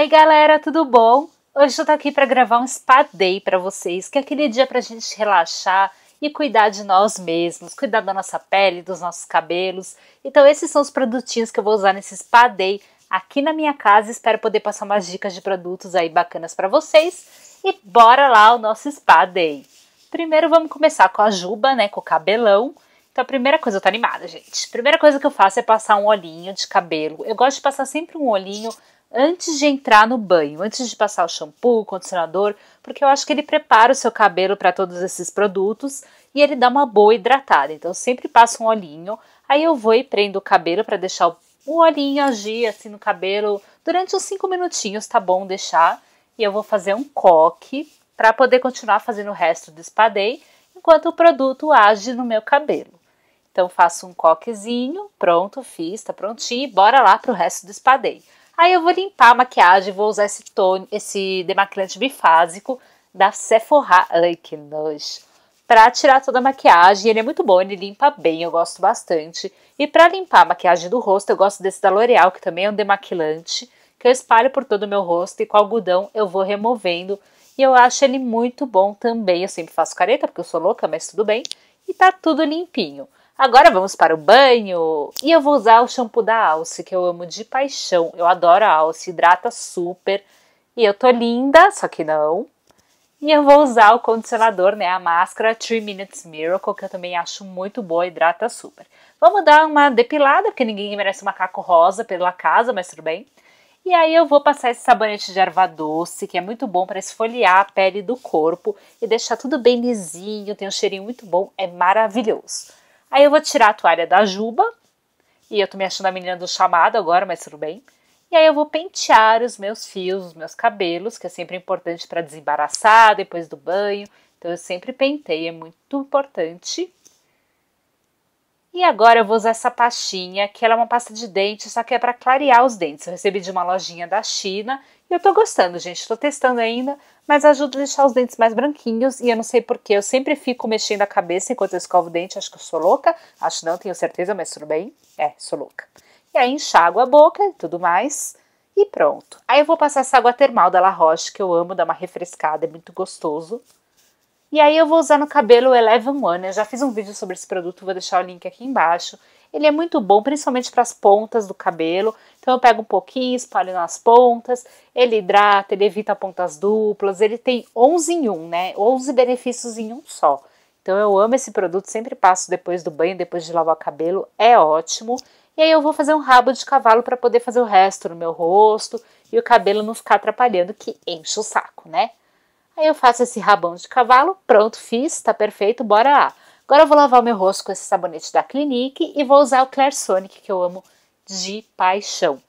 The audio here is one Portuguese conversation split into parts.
Oi, galera, tudo bom? Hoje eu tô aqui para gravar um spa day para vocês, que é aquele dia pra gente relaxar e cuidar de nós mesmos, cuidar da nossa pele, dos nossos cabelos. Então, esses são os produtinhos que eu vou usar nesse spa day aqui na minha casa. Espero poder passar umas dicas de produtos aí bacanas para vocês. E bora lá o nosso spa day. Primeiro vamos começar com a juba, né, com o cabelão. Então a primeira coisa, eu tô animada, gente. A primeira coisa que eu faço é passar um olhinho de cabelo. Eu gosto de passar sempre um olhinho antes de entrar no banho, antes de passar o shampoo, o condicionador, porque eu acho que ele prepara o seu cabelo para todos esses produtos e ele dá uma boa hidratada. Então eu sempre passo um olhinho, aí eu vou e prendo o cabelo para deixar o olhinho agir assim no cabelo durante uns 5 minutinhos, tá bom deixar. E eu vou fazer um coque para poder continuar fazendo o resto do spa day enquanto o produto age no meu cabelo. Então faço um coquezinho, pronto, fiz, tá prontinho, bora lá pro resto do spa day. Aí eu vou limpar a maquiagem, vou usar esse tone, esse demaquilante bifásico da Sephora. Ai, que nojo! Pra tirar toda a maquiagem, ele é muito bom, ele limpa bem, eu gosto bastante. E para limpar a maquiagem do rosto, eu gosto desse da L'Oreal, que também é um demaquilante, que eu espalho por todo o meu rosto e com algodão eu vou removendo. E eu acho ele muito bom também. Eu sempre faço careta, porque eu sou louca, mas tudo bem. E tá tudo limpinho. Agora vamos para o banho. E eu vou usar o shampoo da Alce, que eu amo de paixão. Eu adoro a Alce, hidrata super. E eu tô linda, só que não. E eu vou usar o condicionador, né, a máscara 3 Minutes Miracle, que eu também acho muito boa, hidrata super. Vamos dar uma depilada, porque ninguém merece um macaco rosa pela casa, mas tudo bem. E aí eu vou passar esse sabonete de erva doce, que é muito bom para esfoliar a pele do corpo e deixar tudo bem lisinho, tem um cheirinho muito bom, é maravilhoso. Aí eu vou tirar a toalha da juba, e eu tô me achando a menina do chamado agora, mas tudo bem. E aí eu vou pentear os meus fios, os meus cabelos, que é sempre importante para desembaraçar depois do banho. Então eu sempre pentei, é muito importante. E agora eu vou usar essa pastinha, que ela é uma pasta de dente, só que é para clarear os dentes. Eu recebi de uma lojinha da China e eu tô gostando, gente. Tô testando ainda, mas ajuda a deixar os dentes mais branquinhos. E eu não sei porquê, eu sempre fico mexendo a cabeça enquanto eu escovo o dente. Acho que eu sou louca. Acho não, tenho certeza, mas tudo bem. É, sou louca. E aí enxago a boca e tudo mais. E pronto. Aí eu vou passar essa água termal da La Roche, que eu amo, dá uma refrescada, é muito gostoso. E aí eu vou usar no cabelo o Eleven One. Eu já fiz um vídeo sobre esse produto, vou deixar o link aqui embaixo. Ele é muito bom, principalmente para as pontas do cabelo. Então eu pego um pouquinho, espalho nas pontas, ele hidrata, ele evita pontas duplas, ele tem 11 em 1, né? 11 benefícios em um só. Então eu amo esse produto, sempre passo depois do banho, depois de lavar o cabelo, é ótimo. E aí eu vou fazer um rabo de cavalo para poder fazer o resto no meu rosto e o cabelo não ficar atrapalhando, que enche o saco, né? Aí eu faço esse rabão de cavalo, pronto, fiz, tá perfeito, bora lá. Agora eu vou lavar o meu rosto com esse sabonete da Clinique e vou usar o Clarsonic, que eu amo de paixão.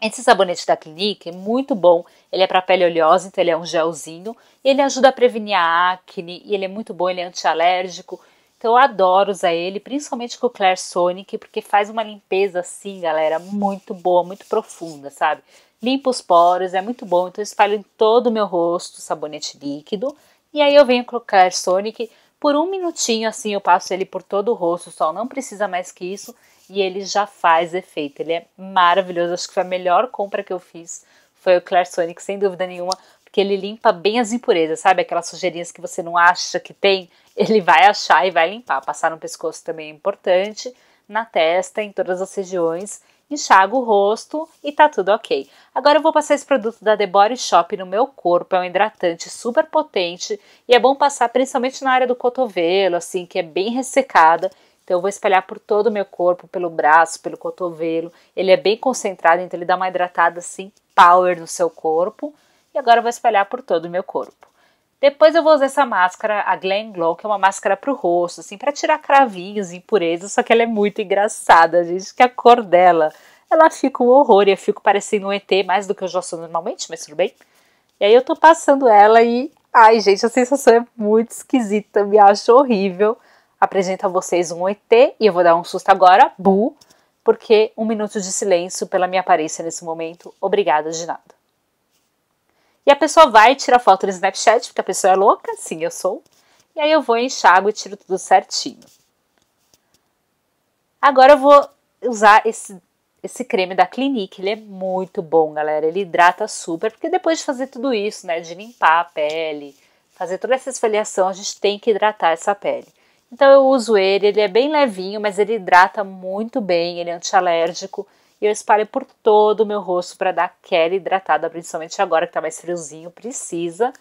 Esse sabonete da Clinique é muito bom, ele é para pele oleosa, então ele é um gelzinho, ele ajuda a prevenir a acne, e ele é muito bom, ele é antialérgico, então eu adoro usar ele, principalmente com o Claire Sonic, porque faz uma limpeza assim, galera, muito boa, muito profunda, sabe? Limpa os poros, é muito bom. Então eu espalho em todo o meu rosto sabonete líquido. E aí eu venho com o Claire Sonic, por um minutinho assim eu passo ele por todo o rosto, só não precisa mais que isso. E ele já faz efeito, ele é maravilhoso. Acho que foi a melhor compra que eu fiz, foi o Claire Sonic, sem dúvida nenhuma. Porque ele limpa bem as impurezas, sabe? Aquelas sujeirinhas que você não acha que tem ele vai achar e vai limpar. Passar no pescoço também é importante, na testa, em todas as regiões. Enxaga o rosto e tá tudo ok. Agora eu vou passar esse produto da The Body Shop no meu corpo. É um hidratante super potente e é bom passar principalmente na área do cotovelo, assim, que é bem ressecada. Então eu vou espalhar por todo o meu corpo, pelo braço, pelo cotovelo. Ele é bem concentrado, então ele dá uma hidratada assim, power no seu corpo. E agora eu vou espalhar por todo o meu corpo. Depois eu vou usar essa máscara, a Glam Glow, que é uma máscara pro rosto, assim, para tirar cravinhos, e impurezas, só que ela é muito engraçada, gente, que a cor dela, ela fica um horror, e eu fico parecendo um ET mais do que eu já sou normalmente, mas tudo bem. E aí eu tô passando ela e, ai, gente, a sensação é muito esquisita, me acho horrível. Apresento a vocês um ET e eu vou dar um susto agora, bu, porque um minuto de silêncio pela minha aparência nesse momento. Obrigada de nada. E a pessoa vai tirar foto no Snapchat, porque a pessoa é louca, sim, eu sou. E aí eu vou, enxago e tiro tudo certinho. Agora eu vou usar esse, esse creme da Clinique. Ele é muito bom, galera. Ele hidrata super, porque depois de fazer tudo isso, né, de limpar a pele, fazer toda essa esfoliação, a gente tem que hidratar essa pele. Então eu uso ele, ele é bem levinho, mas ele hidrata muito bem, ele é antialérgico e eu espalho por todo o meu rosto para dar aquela hidratada, principalmente agora que tá mais friozinho, precisa.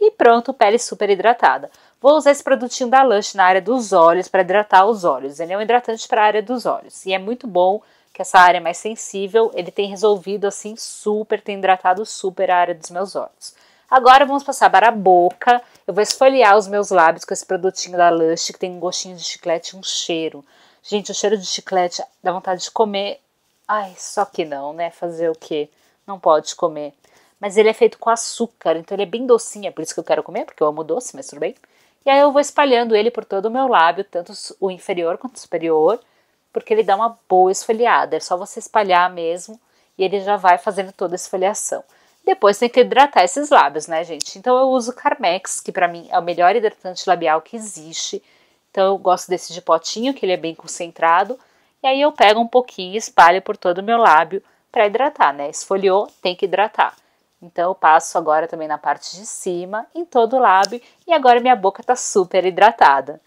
E pronto, pele super hidratada. Vou usar esse produtinho da Lush na área dos olhos para hidratar os olhos. Ele é um hidratante para a área dos olhos e é muito bom que essa área é mais sensível, ele tem resolvido assim super, tem hidratado super a área dos meus olhos. Agora vamos passar para a boca. Eu vou esfoliar os meus lábios com esse produtinho da Lush que tem um gostinho de chiclete, um cheiro. Gente, o cheiro de chiclete dá vontade de comer Ai, só que não, né? Fazer o quê? Não pode comer. Mas ele é feito com açúcar, então ele é bem docinho, é por isso que eu quero comer, porque eu amo doce, mas tudo bem. E aí eu vou espalhando ele por todo o meu lábio, tanto o inferior quanto o superior, porque ele dá uma boa esfoliada. É só você espalhar mesmo e ele já vai fazendo toda a esfoliação. Depois tem que hidratar esses lábios, né, gente? Então eu uso Carmex, que para mim é o melhor hidratante labial que existe. Então eu gosto desse de potinho, que ele é bem concentrado. E aí eu pego um pouquinho e espalho por todo o meu lábio para hidratar, né? Esfoliou, tem que hidratar. Então eu passo agora também na parte de cima, em todo o lábio, e agora minha boca está super hidratada.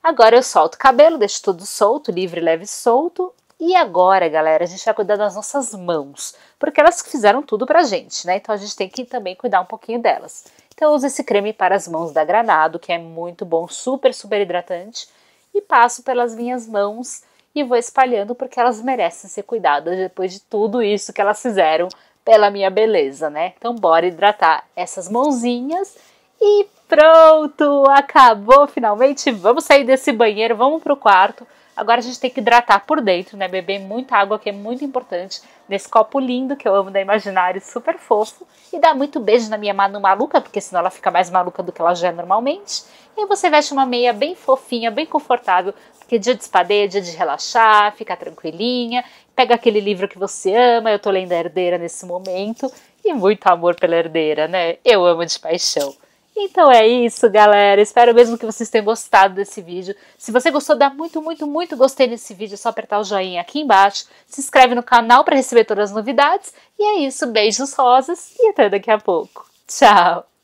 Agora eu solto o cabelo, deixo tudo solto, livre, leve e solto. E agora, galera, a gente vai cuidar das nossas mãos, porque elas fizeram tudo pra gente, né? Então a gente tem que também cuidar um pouquinho delas. Então eu uso esse creme para as mãos da Granado, que é muito bom, super, super hidratante, e passo pelas minhas mãos e vou espalhando porque elas merecem ser cuidadas depois de tudo isso que elas fizeram pela minha beleza, né? Então bora hidratar essas mãozinhas e pronto, acabou finalmente. Vamos sair desse banheiro, vamos pro quarto. Agora a gente tem que hidratar por dentro, né? Beber muita água, que é muito importante. Nesse copo lindo que eu amo da Imaginário, super fofo. E dá muito beijo na minha mano maluca, porque senão ela fica mais maluca do que ela já é normalmente. E aí você veste uma meia bem fofinha, bem confortável, porque dia de espada é dia de relaxar, ficar tranquilinha, pega aquele livro que você ama, eu tô lendo a herdeira nesse momento, e muito amor pela herdeira, né? Eu amo de paixão. Então é isso, galera. Espero mesmo que vocês tenham gostado desse vídeo. Se você gostou, dá muito, muito, muito gostei nesse vídeo. É só apertar o joinha aqui embaixo. Se inscreve no canal para receber todas as novidades. E é isso. Beijos rosas e até daqui a pouco. Tchau!